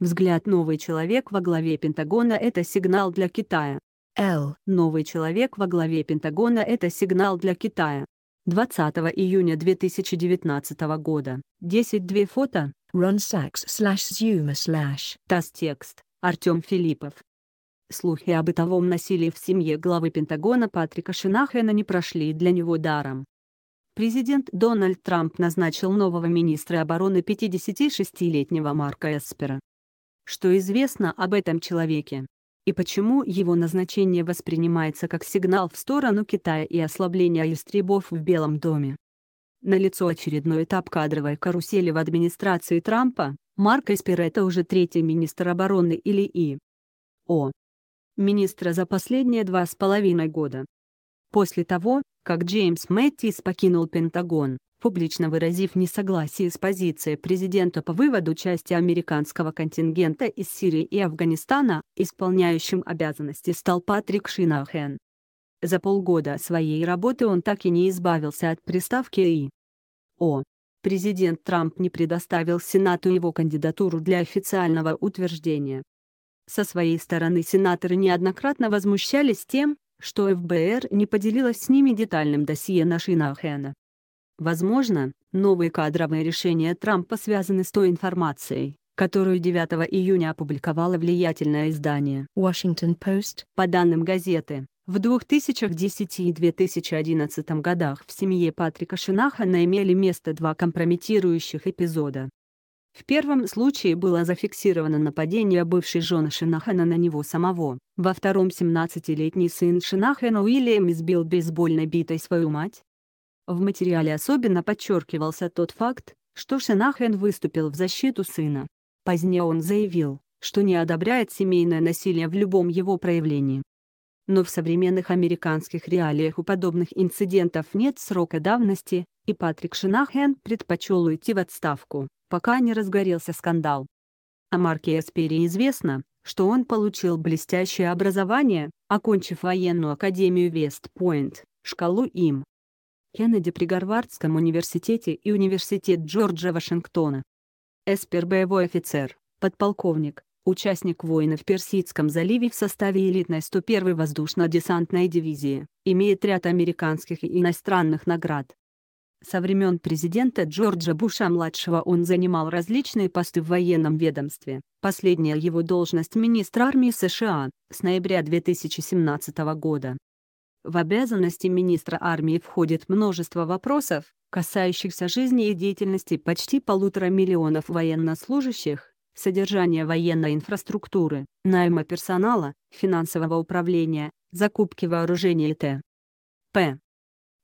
Взгляд «Новый человек» во главе Пентагона – это сигнал для Китая. Л. Новый человек во главе Пентагона – это сигнал для Китая. 20 июня 2019 года. 10 фото. Ron Sachs slash Zuma slash. Таз-текст. Артем Филиппов. Слухи о бытовом насилии в семье главы Пентагона Патрика Шинахена не прошли для него даром. Президент Дональд Трамп назначил нового министра обороны 56-летнего Марка Эспера что известно об этом человеке. И почему его назначение воспринимается как сигнал в сторону Китая и ослабления истребов в Белом доме. Налицо очередной этап кадровой карусели в администрации Трампа, Марк Эспер это уже третий министр обороны или И. О. Министра за последние два с половиной года. После того, как Джеймс Мэттис покинул Пентагон, публично выразив несогласие с позицией президента по выводу части американского контингента из Сирии и Афганистана, исполняющим обязанности стал Патрик Шинахен. За полгода своей работы он так и не избавился от приставки «и». О. Президент Трамп не предоставил Сенату его кандидатуру для официального утверждения. Со своей стороны сенаторы неоднократно возмущались тем, что ФБР не поделилась с ними детальным досье на Шинахена. Возможно, новые кадровые решения Трампа связаны с той информацией, которую 9 июня опубликовало влиятельное издание Washington Post. По данным газеты, в 2010 и 2011 годах в семье Патрика Шинахана имели место два компрометирующих эпизода. В первом случае было зафиксировано нападение бывшей жены Шинахана на него самого. Во втором 17-летний сын Шинахана Уильям избил бейсбольной битой свою мать. В материале особенно подчеркивался тот факт, что Шинахен выступил в защиту сына. Позднее он заявил, что не одобряет семейное насилие в любом его проявлении. Но в современных американских реалиях у подобных инцидентов нет срока давности, и Патрик Шинахен предпочел уйти в отставку пока не разгорелся скандал. О а Марке Эспере известно, что он получил блестящее образование, окончив военную академию Вест-Пойнт, шкалу им. Кеннеди при Гарвардском университете и университет Джорджа Вашингтона. Эспер – боевой офицер, подполковник, участник войны в Персидском заливе в составе элитной 101-й воздушно-десантной дивизии, имеет ряд американских и иностранных наград, со времен президента Джорджа Буша-младшего он занимал различные посты в военном ведомстве. Последняя его должность – министр армии США, с ноября 2017 года. В обязанности министра армии входит множество вопросов, касающихся жизни и деятельности почти полутора миллионов военнослужащих, содержания военной инфраструктуры, найма персонала, финансового управления, закупки вооружения и т.п.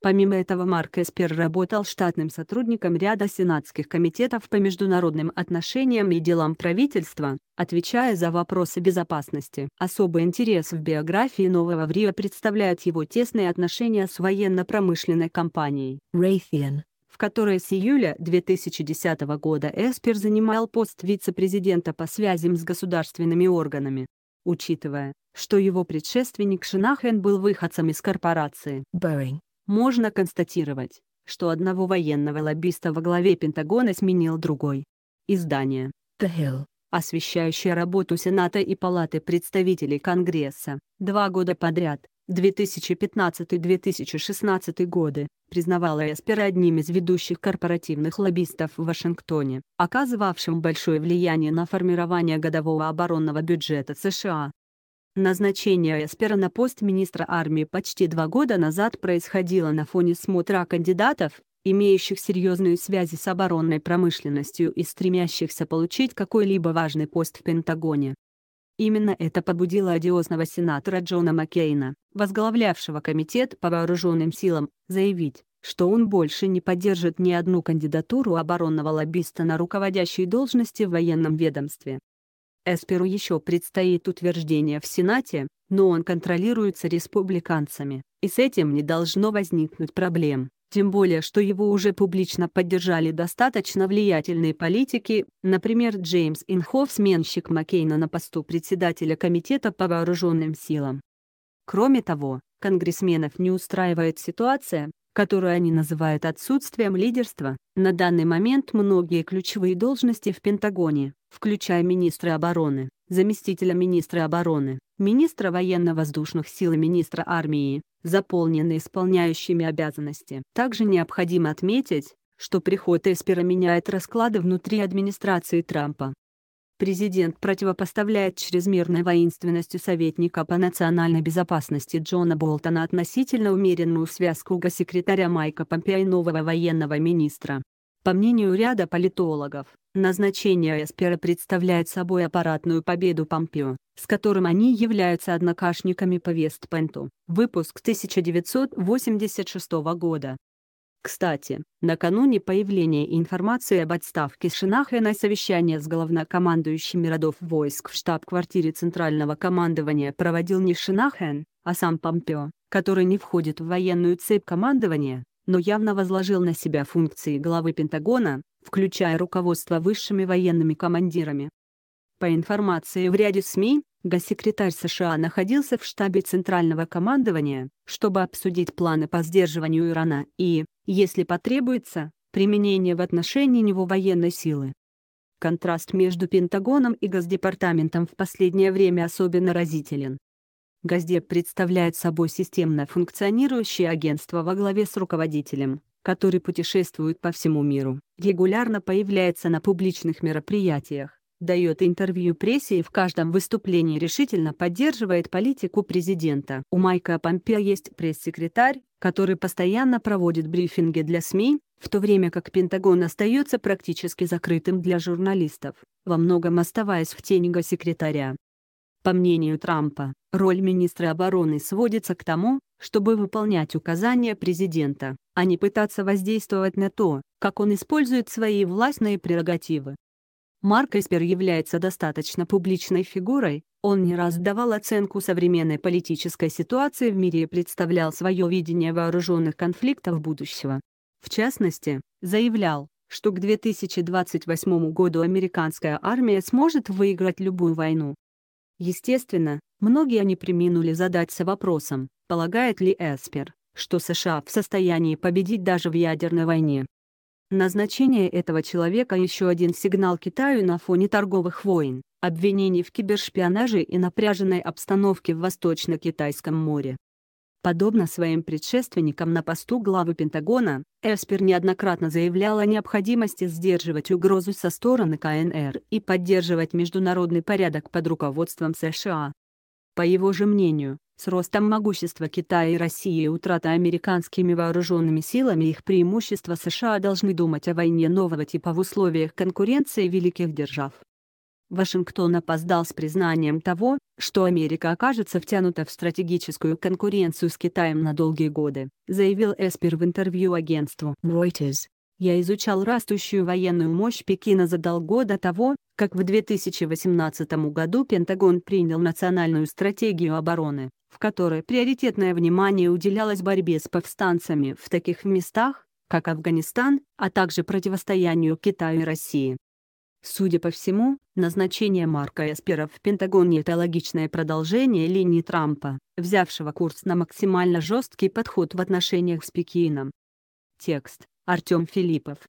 Помимо этого Марк Эспер работал штатным сотрудником ряда сенатских комитетов по международным отношениям и делам правительства, отвечая за вопросы безопасности. Особый интерес в биографии нового врио Рио представляют его тесные отношения с военно-промышленной компанией Raytheon в которой с июля 2010 года Эспер занимал пост вице-президента по связям с государственными органами. Учитывая, что его предшественник Шинахен был выходцем из корпорации Boeing, можно констатировать, что одного военного лоббиста во главе Пентагона сменил другой. Издание «The Hill», освещающее работу Сената и Палаты представителей Конгресса, два года подряд, 2015-2016 годы, признавало Эспера одним из ведущих корпоративных лоббистов в Вашингтоне, оказывавшим большое влияние на формирование годового оборонного бюджета США. Назначение Эспера на пост министра армии почти два года назад происходило на фоне смотра кандидатов, имеющих серьезную связи с оборонной промышленностью и стремящихся получить какой-либо важный пост в Пентагоне. Именно это побудило одиозного сенатора Джона Маккейна, возглавлявшего комитет по вооруженным силам, заявить, что он больше не поддержит ни одну кандидатуру оборонного лоббиста на руководящие должности в военном ведомстве. Эсперу еще предстоит утверждение в Сенате, но он контролируется республиканцами, и с этим не должно возникнуть проблем. Тем более, что его уже публично поддержали достаточно влиятельные политики, например, Джеймс Инхоф, сменщик Маккейна на посту председателя Комитета по вооруженным силам. Кроме того, конгрессменов не устраивает ситуация, которую они называют отсутствием лидерства. На данный момент многие ключевые должности в Пентагоне, включая министра обороны, заместителя министра обороны, министра военно-воздушных сил и министра армии, заполнены исполняющими обязанности. Также необходимо отметить, что приход Эспера меняет расклады внутри администрации Трампа президент противопоставляет чрезмерной воинственности советника по национальной безопасности Джона Болтона относительно умеренную связку госсекретаря Майка Помпео и нового военного министра. По мнению ряда политологов, назначение Эспера представляет собой аппаратную победу Помпео, с которым они являются однокашниками по Вестпенту. Выпуск 1986 года. Кстати, накануне появления информации об отставке Шинаха на совещание с главнокомандующими родов войск в штаб-квартире Центрального командования проводил не Шинахен, а сам Помпео, который не входит в военную цепь командования, но явно возложил на себя функции главы Пентагона, включая руководство высшими военными командирами. По информации в ряде СМИ, госсекретарь США находился в штабе Центрального командования, чтобы обсудить планы по сдерживанию Ирана и, если потребуется, применение в отношении него военной силы. Контраст между Пентагоном и Госдепартаментом в последнее время особенно разителен. Госдеп представляет собой системно функционирующее агентство во главе с руководителем, который путешествует по всему миру, регулярно появляется на публичных мероприятиях, дает интервью прессе и в каждом выступлении решительно поддерживает политику президента. У Майка Помпео есть пресс-секретарь, который постоянно проводит брифинги для СМИ, в то время как Пентагон остается практически закрытым для журналистов, во многом оставаясь в тени госсекретаря. По мнению Трампа, роль министра обороны сводится к тому, чтобы выполнять указания президента, а не пытаться воздействовать на то, как он использует свои властные прерогативы. Марк Эспер является достаточно публичной фигурой, он не раз давал оценку современной политической ситуации в мире и представлял свое видение вооруженных конфликтов будущего. В частности, заявлял, что к 2028 году американская армия сможет выиграть любую войну. Естественно, многие не приминули задаться вопросом, полагает ли Эспер, что США в состоянии победить даже в ядерной войне. Назначение этого человека еще один сигнал Китаю на фоне торговых войн, обвинений в кибершпионаже и напряженной обстановке в Восточно-Китайском море. Подобно своим предшественникам на посту главы Пентагона, Эспер неоднократно заявлял о необходимости сдерживать угрозу со стороны КНР и поддерживать международный порядок под руководством США. По его же мнению, с ростом могущества Китая и России и утрата американскими вооруженными силами их преимущества США должны думать о войне нового типа в условиях конкуренции великих держав. Вашингтон опоздал с признанием того, что Америка окажется втянута в стратегическую конкуренцию с Китаем на долгие годы, заявил Эспер в интервью агентству Reuters. Я изучал растущую военную мощь Пекина задолго до того, как в 2018 году Пентагон принял национальную стратегию обороны, в которой приоритетное внимание уделялось борьбе с повстанцами в таких местах, как Афганистан, а также противостоянию Китаю и России. Судя по всему, назначение Марка Эспера в Пентагоне – это логичное продолжение линии Трампа, взявшего курс на максимально жесткий подход в отношениях с Пекином. Текст Артем Филиппов.